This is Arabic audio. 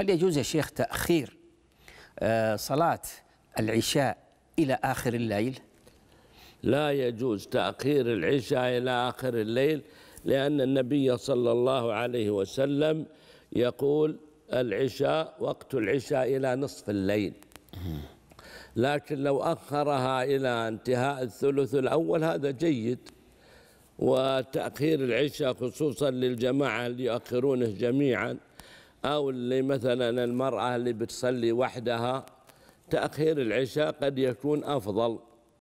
هل يجوز يا شيخ تأخير آه، صلاة العشاء إلى آخر الليل لا يجوز تأخير العشاء إلى آخر الليل لأن النبي صلى الله عليه وسلم يقول العشاء وقت العشاء إلى نصف الليل لكن لو أخرها إلى انتهاء الثلث الأول هذا جيد وتأخير العشاء خصوصا للجماعة اللي يؤخرونه جميعاً أو اللي مثلا المرأة اللي بتصلي وحدها تأخير العشاء قد يكون أفضل